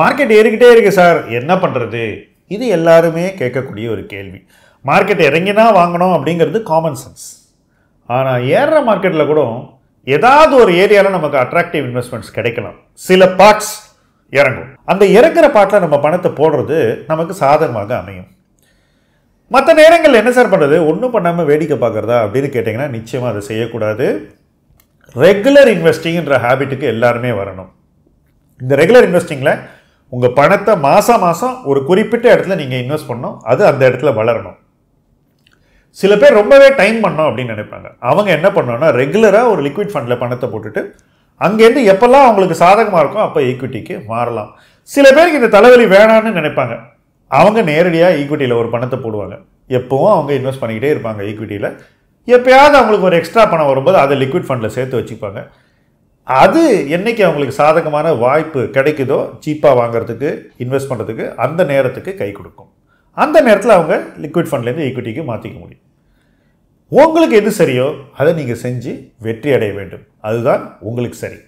market ஏறிக்கிட்டே இருக்குது sir என்ன பண்ணுறது இது எல்லாருமே கேட்கக்கூடிய ஒரு கேள்வி மார்க்கெட் இறங்கினா வாங்கணும் அப்படிங்கிறது காமன் சென்ஸ் ஆனால் ஏறுற மார்க்கெட்டில் கூட ஏதாவது ஒரு ஏரியாவில் நமக்கு அட்ராக்டிவ் இன்வெஸ்ட்மெண்ட்ஸ் கிடைக்கலாம் சில பார்ட்ஸ் இறங்கும் அந்த இறங்குற பார்ட்டில் நம்ம பணத்தை போடுறது நமக்கு சாதகமாக அமையும் மற்ற நேரங்கள் என்ன சார் பண்ணுறது ஒன்றும் பண்ணாமல் வேடிக்கை பார்க்குறதா அப்படின்னு கேட்டிங்கன்னா நிச்சயமாக அதை செய்யக்கூடாது ரெகுலர் இன்வெஸ்டிங்கிற ஹேபிட்டுக்கு எல்லாருமே வரணும் இந்த ரெகுலர் இன்வெஸ்டிங்கில் உங்கள் பணத்தை மாதம் மாதம் ஒரு குறிப்பிட்ட இடத்துல நீங்கள் இன்வெஸ்ட் பண்ணோம் அது அந்த இடத்துல வளரணும் சில பேர் ரொம்பவே டைம் பண்ணோம் அப்படின்னு நினைப்பாங்க அவங்க என்ன பண்ணோம்னா ரெகுலராக ஒரு லிக்விட் ஃபண்டில் பணத்தை போட்டுட்டு அங்கேருந்து எப்போல்லாம் அவங்களுக்கு சாதகமாக இருக்கும் அப்போ ஈக்விட்டிக்கு மாறலாம் சில பேருக்கு இந்த தலைவலி வேணான்னு நினைப்பாங்க அவங்க நேரடியாக ஈக்விட்டியில் ஒரு பணத்தை போடுவாங்க எப்போவும் அவங்க இன்வெஸ்ட் பண்ணிக்கிட்டே இருப்பாங்க ஈக்விட்டியில் எப்பயாவது அவங்களுக்கு ஒரு எக்ஸ்ட்ரா பணம் வரும்போது அதை லிக்விட் ஃபண்டில் சேர்த்து வச்சுப்பாங்க அது என்றைக்கு அவங்களுக்கு சாதகமான வாய்ப்பு கிடைக்குதோ சீப்பாக வாங்குறதுக்கு இன்வெஸ்ட் பண்ணுறதுக்கு அந்த நேரத்துக்கு கை கொடுக்கும் அந்த நேரத்தில் அவங்க லிக்விட் ஃபண்ட்லேருந்து ஈக்விட்டிக்கு மாற்றிக்க முடியும் உங்களுக்கு எது சரியோ அதை நீங்கள் செஞ்சு வெற்றி அடைய வேண்டும் அதுதான் உங்களுக்கு சரி